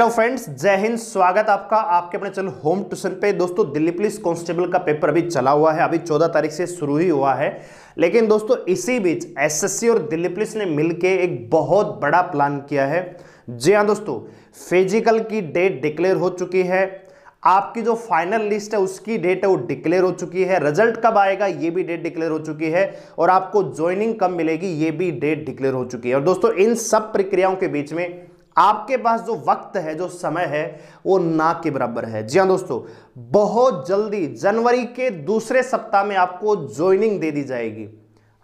hello friends जय हिंद स्वागत आपका आपके अपने चैनल होम ट्यूशन पे दोस्तों दिल्ली पुलिस कांस्टेबल का पेपर अभी चला हुआ है अभी 14 तारीख से शुरू ही हुआ है लेकिन दोस्तों इसी बीच एसएससी और दिल्ली पुलिस ने मिलकर एक बहुत बड़ा प्लान किया है जी हाँ दोस्तों फिजिकल की डेट डिक्लेयर हो चुकी है आपकी जो फाइनल लिस्ट है उसकी डेट है वो डिक्लेयर हो चुकी है रिजल्ट कब आएगा ये भी डेट डिक्लेयर हो चुकी है और आपको ज्वाइनिंग कब मिलेगी ये भी डेट डिक्लेयर हो चुकी है और दोस्तों इन सब प्रक्रियाओं के बीच में आपके पास जो वक्त है जो समय है वो ना के बराबर है जी हाँ दोस्तों बहुत जल्दी जनवरी के दूसरे सप्ताह में आपको ज्वाइनिंग दे दी जाएगी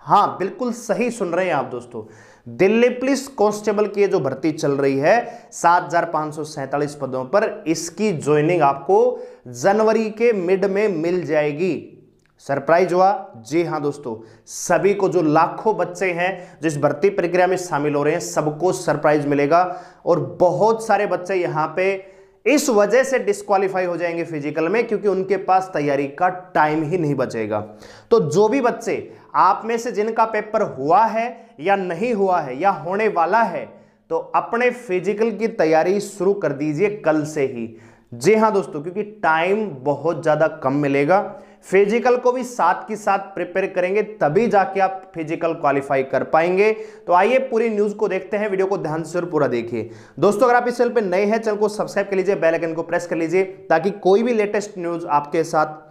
हाँ बिल्कुल सही सुन रहे हैं आप दोस्तों दिल्ली पुलिस कांस्टेबल की जो भर्ती चल रही है सात पदों पर इसकी ज्वाइनिंग आपको जनवरी के मिड में मिल जाएगी सरप्राइज हुआ जी हाँ दोस्तों सभी को जो लाखों बच्चे हैं जो इस भर्ती प्रक्रिया में शामिल हो रहे हैं सबको सरप्राइज मिलेगा और बहुत सारे बच्चे यहाँ पे इस वजह से डिस्कालीफाई हो जाएंगे फिजिकल में क्योंकि उनके पास तैयारी का टाइम ही नहीं बचेगा तो जो भी बच्चे आप में से जिनका पेपर हुआ है या नहीं हुआ है या होने वाला है तो अपने फिजिकल की तैयारी शुरू कर दीजिए कल से ही जी हाँ दोस्तों क्योंकि टाइम बहुत ज़्यादा कम मिलेगा फिजिकल को भी साथ के साथ प्रिपेयर करेंगे तभी जाके आप फिजिकल क्वालिफाई कर पाएंगे तो आइए पूरी न्यूज को देखते हैं वीडियो को ध्यान से पूरा देखिए दोस्तों अगर आप इस चैनल पर नए हैं चैनल को सब्सक्राइब कर लीजिए बेल आइकन को प्रेस कर लीजिए ताकि कोई भी लेटेस्ट न्यूज आपके साथ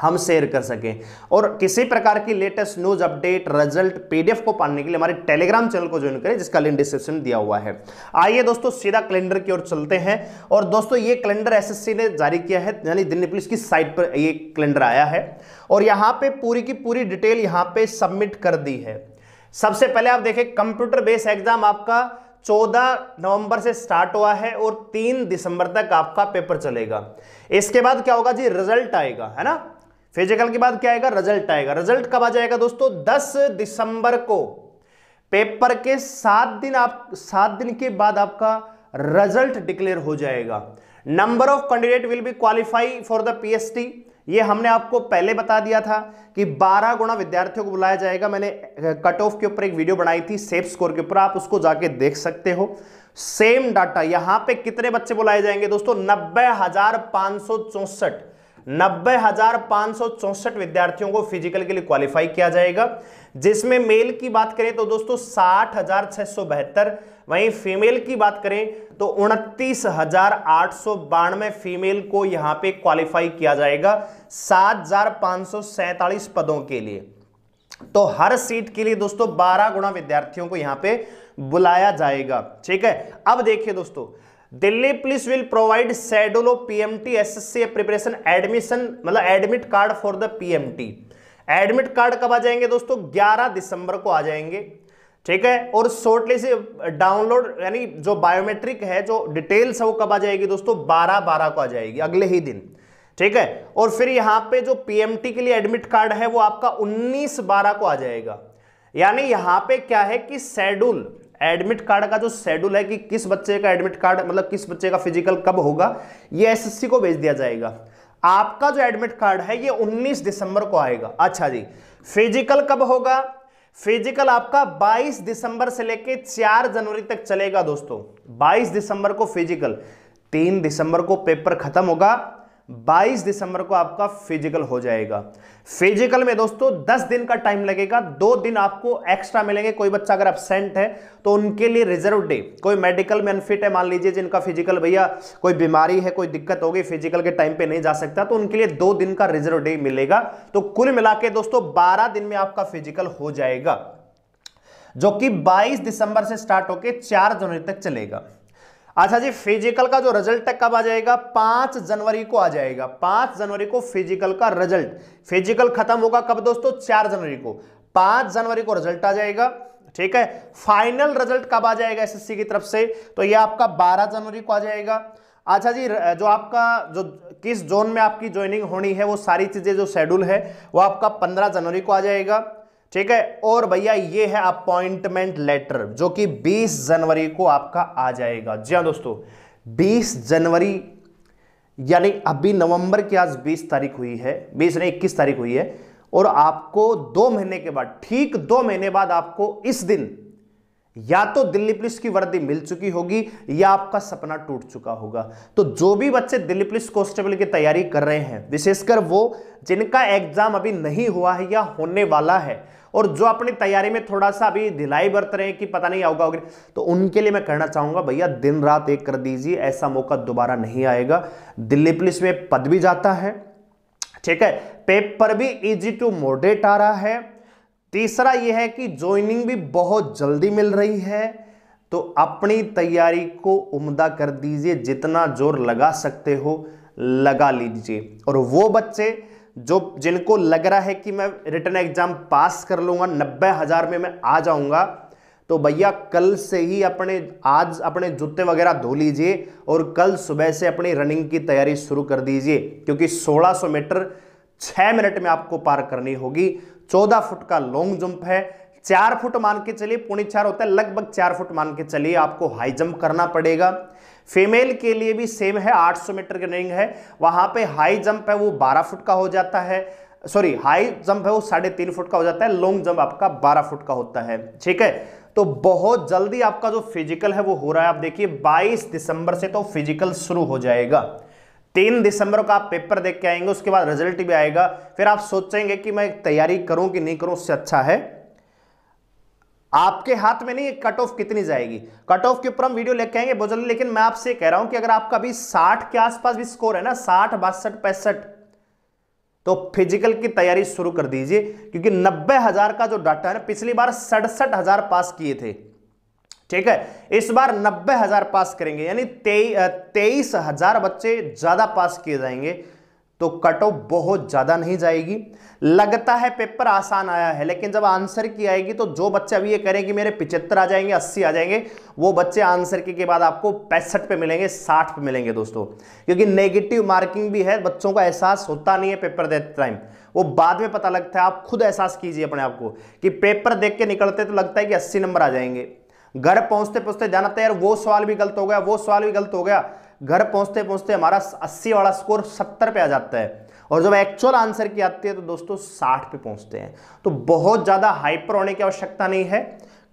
हम शेयर कर सकें और किसी प्रकार की latest news update result PDF को पाने के लिए हमारे टेलीग्राम चैनल को ज्वाइन करें जिसका लिंक डिस्क्रिप्शन दिया हुआ है आइए दोस्तों सीधा कैलेंडर की ओर चलते हैं और दोस्तों ये कैलेंडर एसएससी ने जारी किया है यानी दिल्ली पुलिस की साइट पर ये कैलेंडर आया है और यहाँ पे पूरी की पूरी डिटेल यहाँ पे सबमिट कर दी है सबसे पहले आप देखें कंप्यूटर बेस्ड एग्जाम आपका चौदह नवंबर से स्टार्ट हुआ है और तीन दिसंबर तक आपका पेपर चलेगा इसके बाद क्या होगा जी रिजल्ट आएगा है ना फिजिकल के बाद क्या आएगा रिजल्ट आएगा रिजल्ट कब आ जाएगा दोस्तों 10 दिसंबर को पेपर के सात दिन आप सात दिन के बाद आपका रिजल्ट डिक्लेयर हो जाएगा number of candidate will be qualify for the PST ये हमने आपको पहले बता दिया था कि 12 गुना विद्यार्थियों को बुलाया जाएगा मैंने कट ऑफ के ऊपर एक वीडियो बनाई थी सेफ स्कोर के ऊपर आप उसको जाके देख सकते हो सेम डाटा यहां पे कितने बच्चे बुलाए जाएंगे दोस्तों नब्बे हजार पांच सौ चौसठ नब्बे हजार पांच सौ चौसठ विद्यार्थियों को फिजिकल के लिए क्वालिफाई किया जाएगा जिसमें मेल की बात करें तो दोस्तों साठ हजार छह सौ बहत्तर वहीं फीमेल की बात करें तो उनतीस हजार आठ सौ बानवे फीमेल को यहां पे क्वालिफाई किया जाएगा सात हजार पांच सौ सैतालीस पदों के लिए तो हर सीट के लिए दोस्तों बारह गुणा विद्यार्थियों को यहां पे बुलाया जाएगा ठीक है अब देखिए दोस्तों Delhi police will provide schedule of P M T S S C preparation admission मतलब admit card for the P M T admit card कब आ जाएंगे दोस्तों 11 दिसंबर को आ जाएंगे ठीक है और शॉर्टली से डाउनलोड यानी जो बायोमेट्रिक है जो डिटेल्स है वो कब आ जाएगी दोस्तों 12 12 को आ जाएगी अगले ही दिन ठीक है और फिर यहाँ पे जो पीएमटी के लिए एडमिट कार्ड है वो आपका 19 12 को आ जाएगा यानी यहाँ पे क्या है कि शेड्यूल एडमिट कार्ड का जो शेड्यूल है कि किस बच्चे का एडमिट कार्ड मतलब किस बच्चे का फिजिकल कब होगा ये एसएससी को भेज दिया जाएगा आपका जो एडमिट कार्ड है ये 19 दिसंबर को आएगा अच्छा जी फिजिकल कब होगा फिजिकल आपका 22 दिसंबर से लेकर 4 जनवरी तक चलेगा दोस्तों 22 दिसंबर को फिजिकल 3 दिसंबर को पेपर खत्म होगा 22 दिसंबर को आपका फिजिकल हो जाएगा फिजिकल में दोस्तों 10 दिन का टाइम लगेगा दो दिन आपको एक्स्ट्रा मिलेंगे कोई बच्चा अगर एबसेंट है तो उनके लिए रिजर्व डे कोई मेडिकल में अनफिट है मान लीजिए जिनका फिजिकल भैया कोई बीमारी है कोई दिक्कत होगी फिजिकल के टाइम पे नहीं जा सकता तो उनके लिए दो दिन का रिजर्व डे मिलेगा तो कुल मिला दोस्तों बारह दिन में आपका फिजिकल हो जाएगा जो कि बाईस दिसंबर से स्टार्ट होकर चार जनवरी तक चलेगा अच्छा जी फिजिकल का जो रिजल्ट है कब आ जाएगा पांच जनवरी को आ जाएगा पांच जनवरी को फिजिकल का रिजल्ट फिजिकल खत्म होगा कब दोस्तों चार जनवरी को पांच जनवरी को रिजल्ट आ जाएगा ठीक है फाइनल रिजल्ट कब आ जाएगा एसएससी की तरफ से तो ये आपका 12 जनवरी को आ जाएगा अच्छा जी जो आपका जो किस जोन में आपकी ज्वाइनिंग होनी है वो सारी चीजें जो शेड्यूल है वो आपका 15 जनवरी को आ जाएगा ठीक है और भैया ये है अपॉइंटमेंट लेटर जो कि 20 जनवरी को आपका आ जाएगा जी हाँ दोस्तों 20 जनवरी यानी अभी नवंबर की आज 20 तारीख हुई है 20 नहीं 21 तारीख हुई है और आपको दो महीने के बाद ठीक दो महीने बाद आपको इस दिन या तो दिल्ली पुलिस की वर्दी मिल चुकी होगी या आपका सपना टूट चुका होगा तो जो भी बच्चे दिल्ली पुलिस कॉन्स्टेबल की तैयारी कर रहे हैं विशेषकर वो जिनका एग्जाम अभी नहीं हुआ है या होने वाला है और जो अपनी तैयारी में थोड़ा सा अभी ढिलाई बरत रहे हैं कि पता नहीं आऊगा होगा तो उनके लिए मैं कहना चाहूंगा भैया दिन रात एक कर दीजिए ऐसा मौका दोबारा नहीं आएगा दिल्ली पुलिस में पद भी जाता है ठीक है पेपर भी इजी टू मोडेट आ रहा है तीसरा यह है कि ज्वाइनिंग भी बहुत जल्दी मिल रही है तो अपनी तैयारी को उम्दा कर दीजिए जितना जोर लगा सकते हो लगा लीजिए और वो बच्चे जो जिनको लग रहा है कि मैं रिटर्न एग्जाम पास कर लूंगा नब्बे हज़ार में मैं आ जाऊंगा तो भैया कल से ही अपने आज अपने जूते वगैरह धो लीजिए और कल सुबह से अपनी रनिंग की तैयारी शुरू कर दीजिए क्योंकि 1600 मीटर 6 मिनट में आपको पार करनी होगी 14 फुट का लॉन्ग जंप है चार फुट मान के चलिए पौनी चार होता है लगभग चार फुट मान के चलिए आपको हाई जंप करना पड़ेगा फीमेल के लिए भी सेम है 800 मीटर की रनिंग है वहां पे हाई जंप है वो 12 फुट का हो जाता है सॉरी हाई जंप है वो साढ़े तीन फुट का हो जाता है लॉन्ग जंप आपका बारह फुट का होता है ठीक है तो बहुत जल्दी आपका जो फिजिकल है वो हो रहा है आप देखिए बाईस दिसंबर से तो फिजिकल शुरू हो जाएगा तीन दिसंबर का आप पेपर देख के आएंगे उसके बाद रिजल्ट भी आएगा फिर आप सोचेंगे कि मैं तैयारी करूं कि नहीं करूं उससे अच्छा है आपके हाथ में नहीं कट ऑफ कितनी जाएगी कट ऑफ के ऊपर हम वीडियो लेके आएंगे बहुत जल्दी लेकिन मैं आपसे कह रहा हूं कि अगर आपका अभी साठ के आसपास भी स्कोर है ना साठ बासठ पैंसठ तो फिजिकल की तैयारी शुरू कर दीजिए क्योंकि नब्बे हजार का जो डाटा है ना पिछली बार सड़सठ हजार पास किए थे ठीक है इस बार नब्बे हजार पास करेंगे यानी तेईस हजार बच्चे ज्यादा पास किए जाएंगे तो कट ऑफ बहुत ज़्यादा नहीं जाएगी लगता है पेपर आसान आया है लेकिन जब आंसर की आएगी तो जो बच्चे अभी ये करें कि मेरे पिचहत्तर आ जाएंगे अस्सी आ जाएंगे वो बच्चे आंसर की के बाद आपको पैंसठ पे मिलेंगे साठ पे मिलेंगे दोस्तों क्योंकि नेगेटिव मार्किंग भी है बच्चों का एहसास होता नहीं है पेपर देते टाइम वो बाद में पता लगता है आप खुद एहसास कीजिए अपने आप को कि पेपर देख के निकलते तो लगता है कि अस्सी नंबर आ जाएंगे घर पहुंचते पहुंचते जाना तैयार तो यार वो सवाल भी गलत हो गया वो सवाल भी गलत हो गया घर पहुंचते पहुंचते हमारा अस्सी वाला स्कोर सत्तर पे आ जाता है और जब एक्चुअल आंसर की आती है तो दोस्तों साठ पे पहुंचते हैं तो बहुत ज़्यादा हाइपर होने की आवश्यकता नहीं है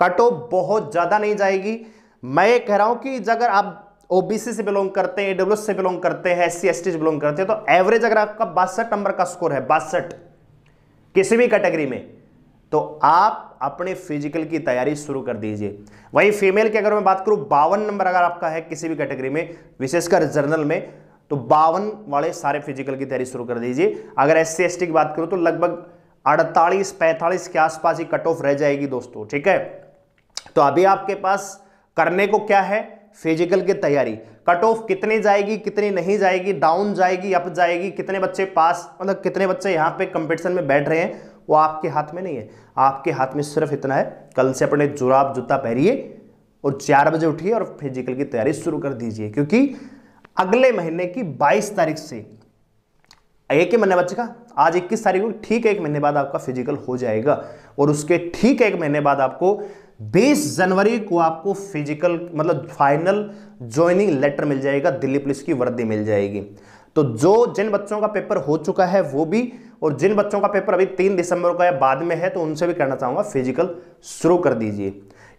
कट ऑफ बहुत ज़्यादा नहीं जाएगी मैं ये कह रहा हूँ कि अगर आप ओबीसी से बिलोंग करते हैं एडब्ल्यू से बिलोंग करते हैं एस सी एस से बिलोंग करते हैं तो एवरेज अगर आपका बासठ नंबर का स्कोर है बासठ किसी भी कैटेगरी में तो आप अपने फिजिकल की तैयारी शुरू कर दीजिए वहीं फीमेल की अगर मैं बात करूं बावन नंबर अगर आपका है किसी भी कैटेगरी में विशेषकर जर्नल में तो बावन वाले सारे फिजिकल की तैयारी शुरू कर दीजिए अगर एस सी की बात करूं तो लगभग अड़तालीस पैंतालीस के आसपास ही कट ऑफ रह जाएगी दोस्तों ठीक है तो अभी आपके पास करने को क्या है फिजिकल की तैयारी कट ऑफ कितनी जाएगी कितनी नहीं जाएगी डाउन जाएगी अप जाएगी कितने बच्चे पास मतलब कितने बच्चे यहाँ पे कंपटीशन में बैठ रहे हैं वो आपके हाथ में नहीं है आपके हाथ में सिर्फ इतना है कल से अपने जुराब जूता पहरिए और चार बजे उठिए और फिजिकल की तैयारी शुरू कर दीजिए क्योंकि अगले महीने की बाईस तारीख से एक ही महीने बच्चे का आज इक्कीस तारीख को ठीक एक महीने बाद आपका फिजिकल हो जाएगा और उसके ठीक एक महीने बाद आपको 20 जनवरी को आपको फिजिकल मतलब फाइनल ज्वाइनिंग लेटर मिल जाएगा दिल्ली पुलिस की वर्दी मिल जाएगी तो जो जिन बच्चों का पेपर हो चुका है वो भी और जिन बच्चों का पेपर अभी तीन दिसंबर का या बाद में है तो उनसे भी करना चाहूंगा फिजिकल शुरू कर दीजिए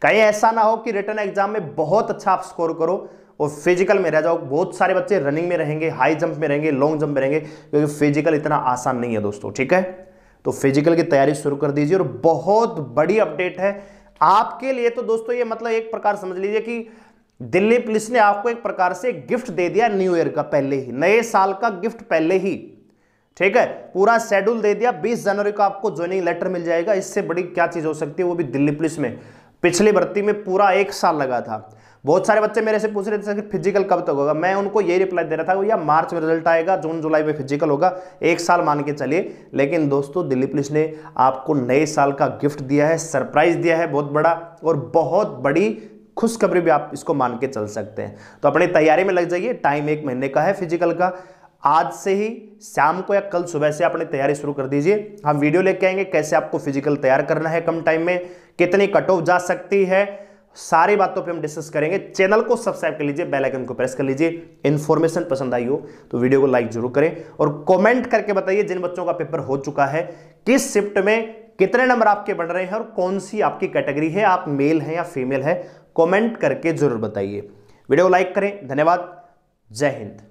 कहीं ऐसा ना हो कि रिटर्न एग्जाम में बहुत अच्छा आप स्कोर करो और फिजिकल में रह जाओ बहुत सारे बच्चे रनिंग में रहेंगे हाई जंप में रहेंगे लॉन्ग जंप में रहेंगे क्योंकि फिजिकल इतना आसान नहीं है दोस्तों ठीक है तो फिजिकल की तैयारी शुरू कर दीजिए और बहुत बड़ी अपडेट है आपके लिए तो दोस्तों ये मतलब एक प्रकार समझ लीजिए कि दिल्ली पुलिस ने आपको एक प्रकार से गिफ्ट दे दिया न्यू ईयर का पहले ही नए साल का गिफ्ट पहले ही ठीक है पूरा शेड्यूल दे दिया 20 जनवरी को आपको ज्वाइनिंग लेटर मिल जाएगा इससे बड़ी क्या चीज़ हो सकती है वो भी दिल्ली पुलिस में पिछली भर्ती में पूरा एक साल लगा था बहुत सारे बच्चे मेरे से पूछ रहे थे कि फिजिकल कब तक होगा मैं उनको ये रिप्लाई दे रहा था भैया मार्च में रिजल्ट आएगा जून जुलाई में फिजिकल होगा एक साल मान के चलिए लेकिन दोस्तों दिल्ली पुलिस ने आपको नए साल का गिफ्ट दिया है सरप्राइज दिया है बहुत बड़ा और बहुत बड़ी खुशखबरी भी आप इसको मान के चल सकते हैं तो अपनी तैयारी में लग जाइए टाइम एक महीने का है फिजिकल का आज से ही शाम को या कल सुबह से अपनी तैयारी शुरू कर दीजिए हम वीडियो लेके आएंगे कैसे आपको फिजिकल तैयार करना है कम टाइम में कितनी कट ऑफ जा सकती है सारी बातों पे हम डिस्कस करेंगे चैनल को सब्सक्राइब कर लीजिए बेल आइकन को प्रेस कर लीजिए इन्फॉर्मेशन पसंद आई हो तो वीडियो को लाइक जरूर करें और कमेंट करके बताइए जिन बच्चों का पेपर हो चुका है किस शिफ्ट में कितने नंबर आपके बढ़ रहे हैं और कौन सी आपकी कैटेगरी है आप मेल हैं या फीमेल है कमेंट करके जरूर बताइए वीडियो को लाइक करें धन्यवाद जय हिंद